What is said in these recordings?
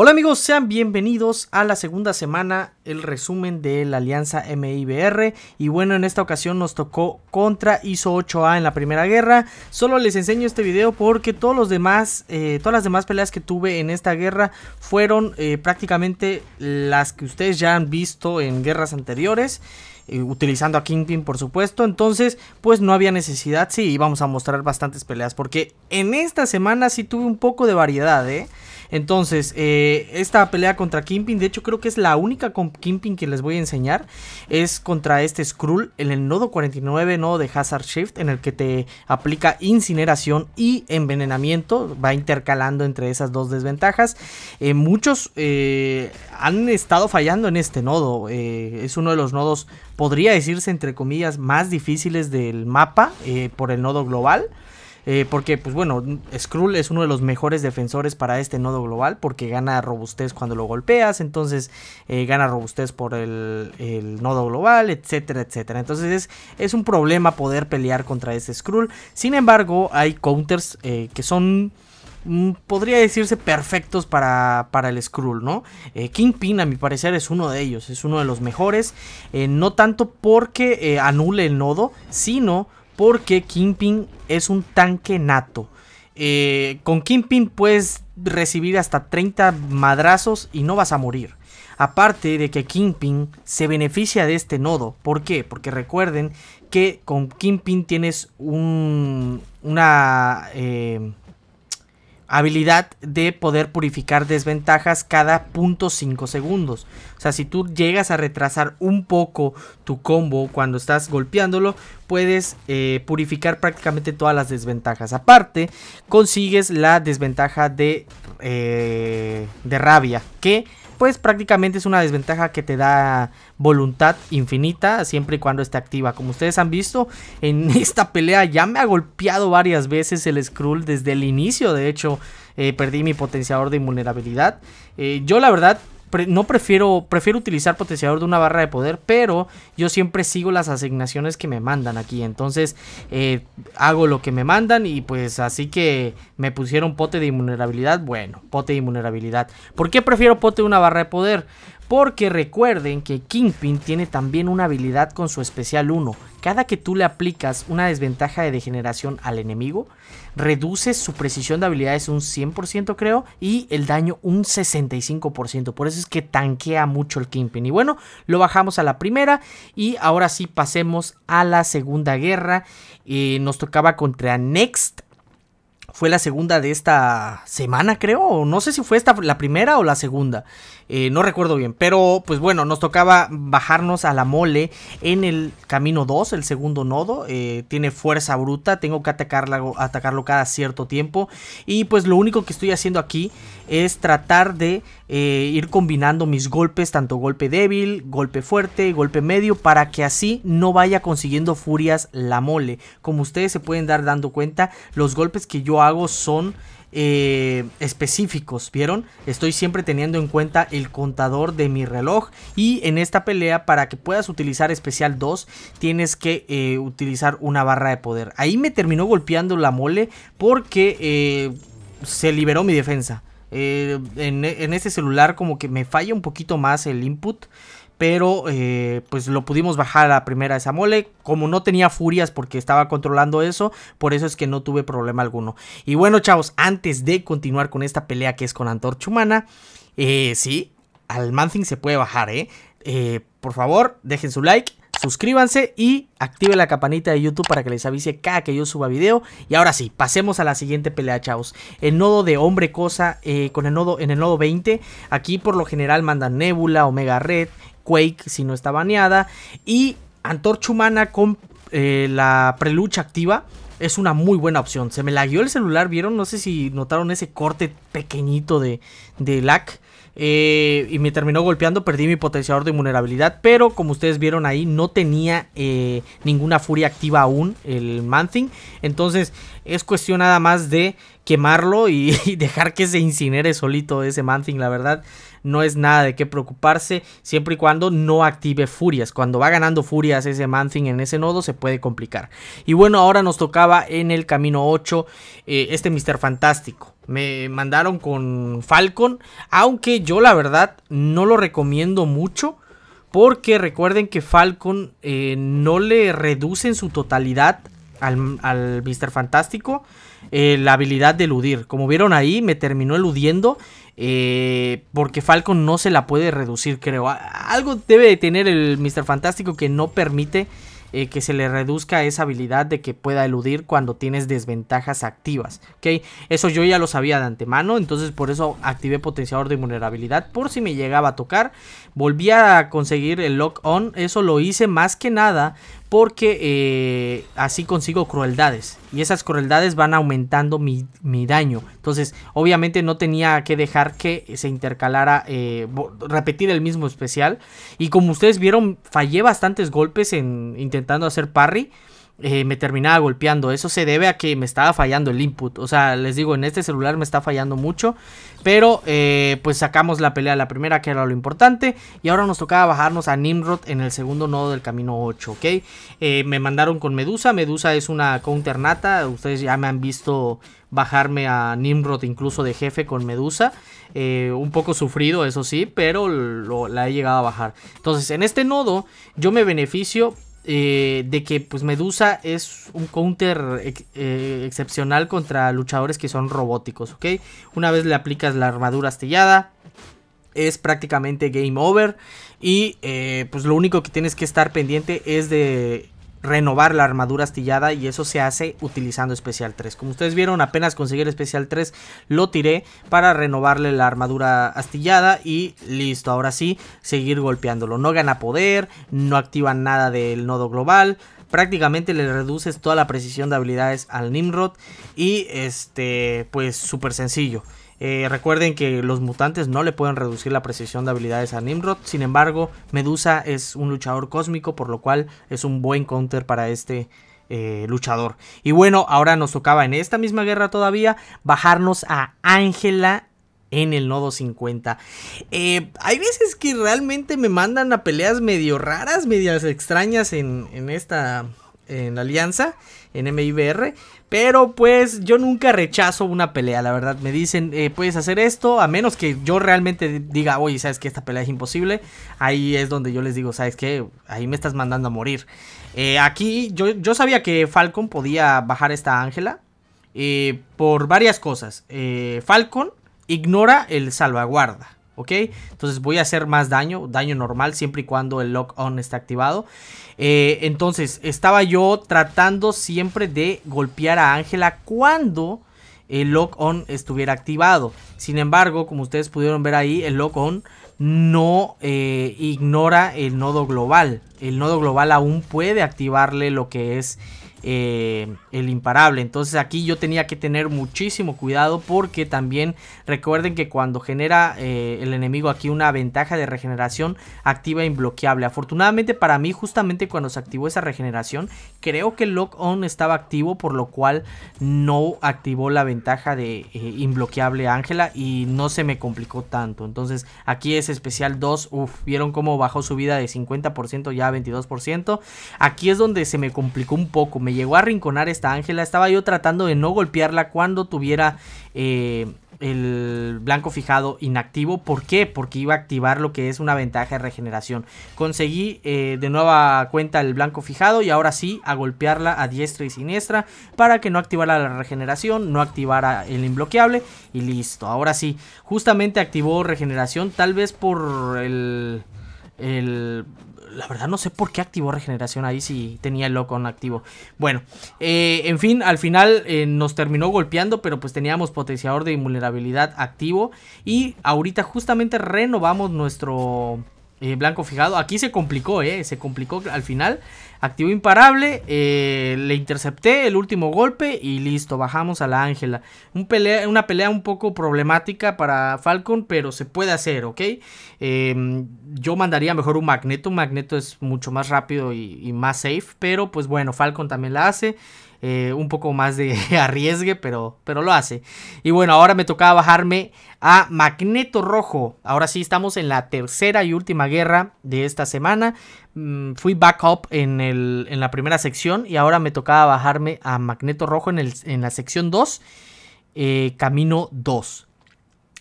Hola amigos, sean bienvenidos a la segunda semana, el resumen de la alianza MIBR. Y bueno, en esta ocasión nos tocó contra ISO 8A en la primera guerra. Solo les enseño este video porque todos los demás, eh, todas las demás peleas que tuve en esta guerra fueron eh, prácticamente las que ustedes ya han visto en guerras anteriores eh, utilizando a Kingpin por supuesto, entonces pues no había necesidad, sí, íbamos a mostrar bastantes peleas, porque en esta semana sí tuve un poco de variedad, ¿eh? Entonces, eh, esta pelea contra Kimping, de hecho creo que es la única con Kimping que les voy a enseñar, es contra este Skrull en el nodo 49, nodo de Hazard Shift, en el que te aplica incineración y envenenamiento, va intercalando entre esas dos desventajas. Eh, muchos eh, han estado fallando en este nodo, es uno de los nodos, podría decirse entre comillas, más difíciles del mapa por el nodo global. Eh, porque, pues bueno, Skrull es uno de los mejores defensores para este nodo global. Porque gana robustez cuando lo golpeas. Entonces eh, gana robustez por el, nodo global, etcétera, etcétera. Entonces es, un problema poder pelear contra este Skrull. Sin embargo, hay counters eh, que son mm, podría decirse perfectos para, el Skrull, ¿no? Kingpin, a mi parecer, es uno de ellos, es uno de los mejores, no tanto porque anule el nodo, sino porque Kingpin es un tanque nato. Eh, con Kingpin puedes recibir hasta 30 madrazos y no vas a morir. Aparte de que Kingpin se beneficia de este nodo. ¿Por qué? Porque recuerden que con Kingpin tienes un, una... Eh, habilidad de poder purificar desventajas cada .5 segundos. O sea, si tú llegas a retrasar un poco tu combo cuando estás golpeándolo, puedes eh, purificar prácticamente todas las desventajas. Aparte, consigues la desventaja de, eh, de rabia, que pues prácticamente es una desventaja que te da voluntad infinita siempre y cuando esté activa. Como ustedes han visto, en esta pelea ya me ha golpeado varias veces el Skrull desde el inicio, de hecho. Eh, perdí mi potenciador de invulnerabilidad. Eh, yo la verdad no prefiero, prefiero utilizar potenciador de una barra de poder, pero yo siempre sigo las asignaciones que me mandan aquí. Entonces eh, hago lo que me mandan y pues así que me pusieron pote de inmunerabilidad Bueno, pote de invulnerabilidad. ¿Por qué prefiero pote de una barra de poder? Porque recuerden que Kingpin tiene también una habilidad con su especial 1. Cada que tú le aplicas una desventaja de degeneración al enemigo, reduces su precisión de habilidades un 100% creo y el daño un 65%. Por eso es que tanquea mucho el Kingpin. Y bueno, lo bajamos a la primera y ahora sí pasemos a la segunda guerra. Eh, nos tocaba contra Next fue la segunda de esta semana, creo. No sé si fue la primera o la segunda. Eh, no recuerdo bien, pero pues bueno, nos tocaba bajarnos a la mole en el camino 2, el segundo nodo. Eh, tiene fuerza bruta, tengo que atacarlo, atacarlo cada cierto tiempo. Y pues lo único que estoy haciendo aquí es tratar de eh, ir combinando mis golpes, tanto golpe débil, golpe fuerte, golpe medio, para que así no vaya consiguiendo furias la mole. Como ustedes se pueden dar dando cuenta, los golpes que yo hago son... Eh, específicos, ¿vieron? Estoy siempre teniendo en cuenta el contador de mi reloj y en esta pelea para que puedas utilizar especial 2 tienes que eh, utilizar una barra de poder. Ahí me terminó golpeando la mole porque eh, se liberó mi defensa. en, en, este celular como que me falla un poquito más el input pero eh, pues lo pudimos bajar a la primera de mole Como no tenía furias porque estaba controlando eso, por eso es que no tuve problema alguno. Y bueno, chavos, antes de continuar con esta pelea que es con Antorcha Humana, eh, sí, al Manthing se puede bajar, eh. ¿eh? Por favor, dejen su like suscríbanse y activen la campanita de YouTube para que les avise cada que yo suba video. Y ahora sí, pasemos a la siguiente pelea, chavos. El nodo de hombre cosa eh, con el nodo en el nodo 20. Aquí por lo general mandan Nebula, Omega Red, Quake si no está baneada y Antorcha Humana con eh, la prelucha activa. Es una muy buena opción. Se me la guió el celular, ¿vieron? No sé si notaron ese corte pequeñito de, de lag. Eh, y me terminó golpeando, perdí mi potenciador de vulnerabilidad, pero como ustedes vieron ahí, no tenía eh, ninguna furia activa aún el Manthing, entonces es cuestión nada más de quemarlo y, dejar que se incinere solito ese Manthing, la verdad no es nada de qué preocuparse siempre y cuando no active furias. Cuando va ganando furias ese Manthing en ese nodo se puede complicar. Y bueno, ahora nos tocaba en el camino 8 eh, este Mr. Fantástico me mandaron con Falcon, aunque yo la verdad no lo recomiendo mucho. Porque recuerden que Falcon eh, no le reduce en su totalidad al, Mr. Fantástico eh, la habilidad de eludir. Como vieron ahí, me terminó eludiendo. Eh, porque Falcon no se la puede reducir, creo. Algo debe de tener el Mr. Fantástico que no permite eh, que se le reduzca esa habilidad de que pueda eludir cuando tienes desventajas activas. Eso yo ya lo sabía de antemano, entonces por eso activé potenciador de vulnerabilidad por si me llegaba a tocar. Volví a conseguir el lock on, eso lo hice más que nada porque eh, así consigo crueldades y esas crueldades van aumentando mi, daño. Entonces, obviamente no tenía que dejar que se intercalara, eh, repetir el mismo especial. Y como ustedes vieron, fallé bastantes golpes en intentando hacer parry. Eh, me terminaba golpeando. Eso se debe a que me estaba fallando el input. O sea, les digo, en este celular me está fallando mucho. Pero eh, pues sacamos la pelea la primera, que era lo importante. Y ahora nos tocaba bajarnos a Nimrod en el segundo nodo del camino 8, ¿ok? Eh, me mandaron con Medusa. Medusa es una counter nata. Ustedes ya me han visto bajarme a Nimrod incluso de jefe con Medusa. un poco sufrido, eso sí, pero la he llegado a bajar. Entonces, en este nodo yo me beneficio eh, de que pues Medusa es un counter eh, excepcional contra luchadores que son robóticos, ¿ok? Una vez le aplicas la armadura astillada, es prácticamente game over y eh, pues lo único que tienes que estar pendiente es de renovar la armadura astillada y eso se hace utilizando especial 3. Como ustedes vieron, apenas conseguí el especial 3, lo tiré para renovarle la armadura astillada y listo, ahora sí, seguir golpeándolo. No gana poder, no activa nada del nodo global, prácticamente le reduces toda la precisión de habilidades al Nimrod y este, pues súper sencillo. Eh, recuerden que los mutantes no le pueden reducir la precisión de habilidades a Nimrod. Sin embargo, Medusa es un luchador cósmico, por lo cual es un buen counter para este eh, luchador. Y bueno, ahora nos tocaba en esta misma guerra todavía bajarnos a Ángela en el nodo 50. Eh, hay veces que realmente me mandan a peleas medio raras, medias extrañas en, en esta en Alianza, en MIBR. Pero pues yo nunca rechazo una pelea, la verdad. Me dicen, eh, puedes hacer esto, a menos que yo realmente diga, oye, sabes que esta pelea es imposible. Ahí es donde yo les digo, sabes que ahí me estás mandando a morir. Eh, aquí yo, yo sabía que Falcon podía bajar esta Ángela eh, por varias cosas. Falcon ignora el salvaguarda. ¿ok? Entonces voy a hacer más daño, daño normal, siempre y cuando el lock on esté activado. Eh, entonces estaba yo tratando siempre de golpear a Ángela cuando el lock on estuviera activado. Sin embargo, como ustedes pudieron ver ahí, el lock on no eh, ignora el nodo global. El nodo global aún puede activarle lo que es eh, el imparable. Entonces aquí yo tenía que tener muchísimo cuidado porque también recuerden que cuando genera eh, el enemigo aquí una ventaja de regeneración activa inbloqueable. imbloqueable. Afortunadamente para mí justamente cuando se activó esa regeneración creo que el lock on estaba activo por lo cual no activó la ventaja de inbloqueable eh, imbloqueable Ángela y no se me complicó tanto. Entonces aquí es especial 2. Uf, vieron cómo bajó su vida de 50% ya a 22%. Aquí es donde se me complicó un poco me llegó a rinconar esta Ángela. Estaba yo tratando de no golpearla cuando tuviera eh, el blanco fijado inactivo. ¿Por qué? Porque iba a activar lo que es una ventaja de regeneración. Conseguí eh, de nueva cuenta el blanco fijado y ahora sí a golpearla a diestra y siniestra para que no activara la regeneración, no activara el imbloqueable y listo. Ahora sí, justamente activó regeneración tal vez por el... El, la verdad no sé por qué activó regeneración ahí si tenía el loco en activo. Bueno, eh, en fin, al final eh, nos terminó golpeando, pero pues teníamos potenciador de invulnerabilidad activo. Y ahorita justamente renovamos nuestro eh, blanco fijado. Aquí se complicó, eh, se complicó al final. Activo imparable, eh, le intercepté el último golpe y listo, bajamos a la Ángela. una pelea un poco problemática para Falcon, pero se puede hacer, ¿ok? Em, yo mandaría mejor un Magneto, Magneto es mucho más rápido y, y más safe, pero pues bueno, Falcon también la hace. Eh, un poco más de arriesgue, pero, pero lo hace. Y bueno, ahora me tocaba bajarme a Magneto Rojo. Ahora sí estamos en la tercera y última guerra de esta semana. Mm, fui backup en, el, en, la primera sección y ahora me tocaba bajarme a Magneto Rojo en, el, en la sección 2, eh, camino 2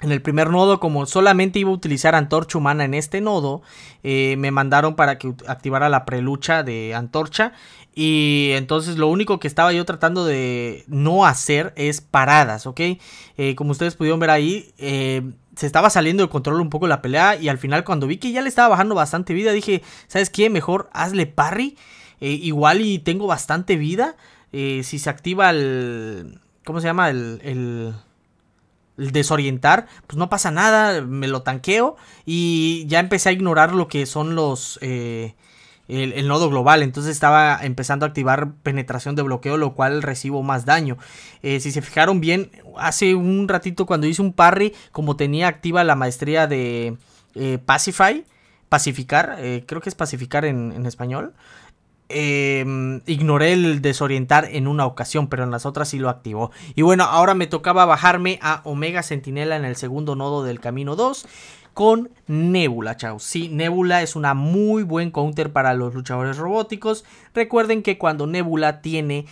en el primer nodo, como solamente iba a utilizar antorcha humana en este nodo, eh, me mandaron para que activara la prelucha de antorcha. Y entonces lo único que estaba yo tratando de no hacer es paradas, ¿ok? Eh, como ustedes pudieron ver ahí, eh, se estaba saliendo de control un poco la pelea. Y al final cuando vi que ya le estaba bajando bastante vida, dije, ¿sabes qué? Mejor hazle parry. igual y tengo bastante vida. si se activa el... ¿Cómo se llama? el desorientar, pues no pasa nada, me lo tanqueo y ya empecé a ignorar lo que son los... Eh, el, nodo global, entonces estaba empezando a activar penetración de bloqueo, lo cual recibo más daño. Eh, si se fijaron bien, hace un ratito cuando hice un parry, como tenía activa la maestría de eh, Pacify, pacificar, creo que es pacificar en, en español, Em, ignoré el desorientar en una ocasión, pero en las otras sí lo activó. Y bueno, ahora me tocaba bajarme a Omega Sentinela en el segundo nodo del camino 2 con Nebula, chao. Sí, Nebula es una muy buen counter para los luchadores robóticos. Recuerden que cuando Nebula tiene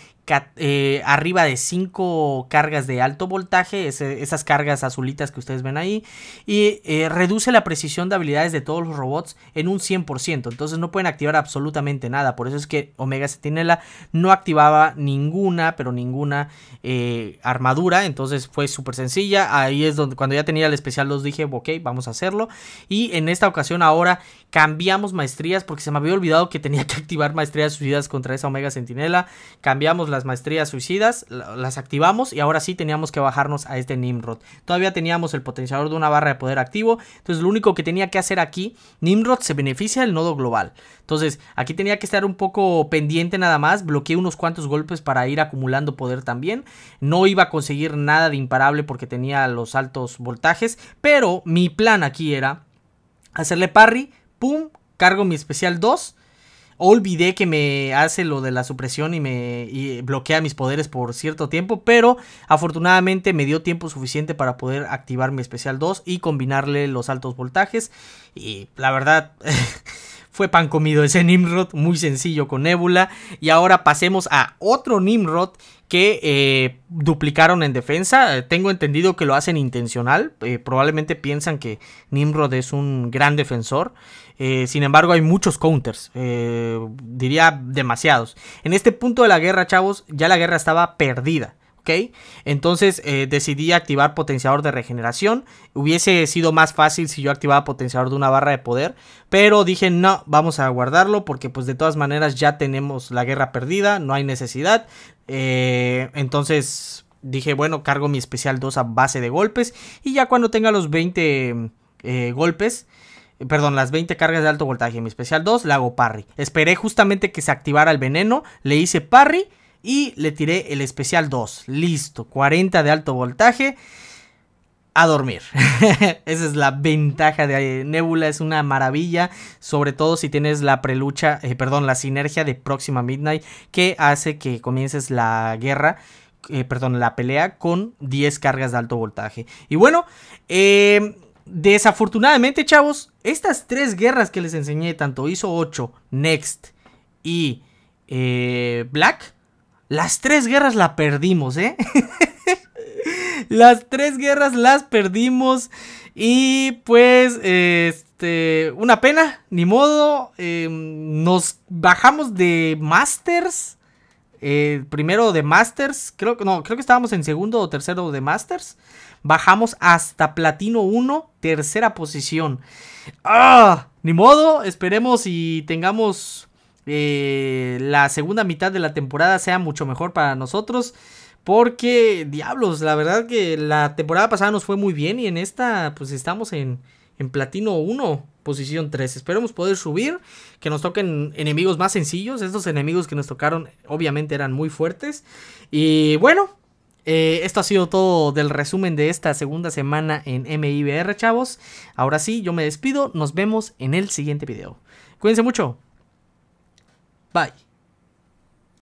eh, arriba de 5 cargas de alto voltaje, esas cargas azulitas que ustedes ven ahí, y eh, reduce la precisión de habilidades de todos los robots en un 100%, entonces no pueden activar absolutamente nada, por eso es que Omega Sentinela no activaba ninguna, pero ninguna eh, armadura, entonces fue súper sencilla, ahí es donde cuando ya tenía el especial los dije, ok, vamos a hacerlo, y en esta ocasión ahora cambiamos maestrías, porque se me había olvidado que tenía que activar maestrías suicidas contra esa Omega Sentinela, cambiamos las maestrías suicidas, las activamos y ahora sí teníamos que bajarnos a este Nimrod. Todavía teníamos el potenciador de una barra de poder activo, entonces lo único que tenía que hacer aquí, Nimrod se beneficia del nodo global. Entonces aquí tenía que estar un poco pendiente nada más, bloqueé unos cuantos golpes para ir acumulando poder también. No iba a conseguir nada de imparable porque tenía los altos voltajes, pero mi plan aquí era hacerle parry, pum, cargo mi especial 2 Olvidé que me hace lo de la supresión y me bloquea mis poderes por cierto tiempo, pero afortunadamente me dio tiempo suficiente para poder activar mi especial 2 y combinarle los altos voltajes. Y la verdad... fue pan comido ese Nimrod, muy sencillo con Nebula. Y ahora pasemos a otro Nimrod que eh, duplicaron en defensa. Eh, tengo entendido que lo hacen intencional. Eh, probablemente piensan que Nimrod es un gran defensor. sin embargo, hay muchos counters. diría demasiados. En este punto de la guerra, chavos, ya la guerra estaba perdida. ¿ok? Entonces eh, decidí activar potenciador de regeneración. Hubiese sido más fácil si yo activaba potenciador de una barra de poder, pero dije no, vamos a guardarlo porque pues de todas maneras ya tenemos la guerra perdida, no hay necesidad. Eh, entonces dije bueno, cargo mi especial 2 a base de golpes y ya cuando tenga los 20 eh, golpes perdón, las 20 cargas de alto voltaje, en mi especial 2, le hago parry. Esperé justamente que se activara el veneno, le hice parry y le tiré el especial 2. Listo. 40 de alto voltaje. A dormir. Esa es la ventaja de eh, Nebula. Es una maravilla. Sobre todo si tienes la prelucha. Eh, perdón, la sinergia de Próxima Midnight. Que hace que comiences la guerra. Eh, perdón, la pelea con 10 cargas de alto voltaje. Y bueno. desafortunadamente, chavos. Estas tres guerras que les enseñé. Tanto hizo 8, Next y Black las tres guerras la perdimos, ¿eh? las tres guerras las perdimos. Y pues, este, una pena, ni modo. Eh, nos bajamos de Masters. Eh, primero de Masters, creo que no, creo que estábamos en segundo o tercero de Masters. Bajamos hasta Platino 1, tercera posición. ¡Ah! Ni modo, esperemos y tengamos eh, la segunda mitad de la temporada sea mucho mejor para nosotros. Porque, diablos, la verdad que la temporada pasada nos fue muy bien y en esta pues estamos en, en platino 1, posición 3. Esperemos poder subir, que nos toquen enemigos más sencillos. Estos enemigos que nos tocaron obviamente eran muy fuertes. Y bueno, eh, esto ha sido todo del resumen de esta segunda semana en MIBR, chavos. Ahora sí, yo me despido. Nos vemos en el siguiente video. Cuídense mucho. Bye.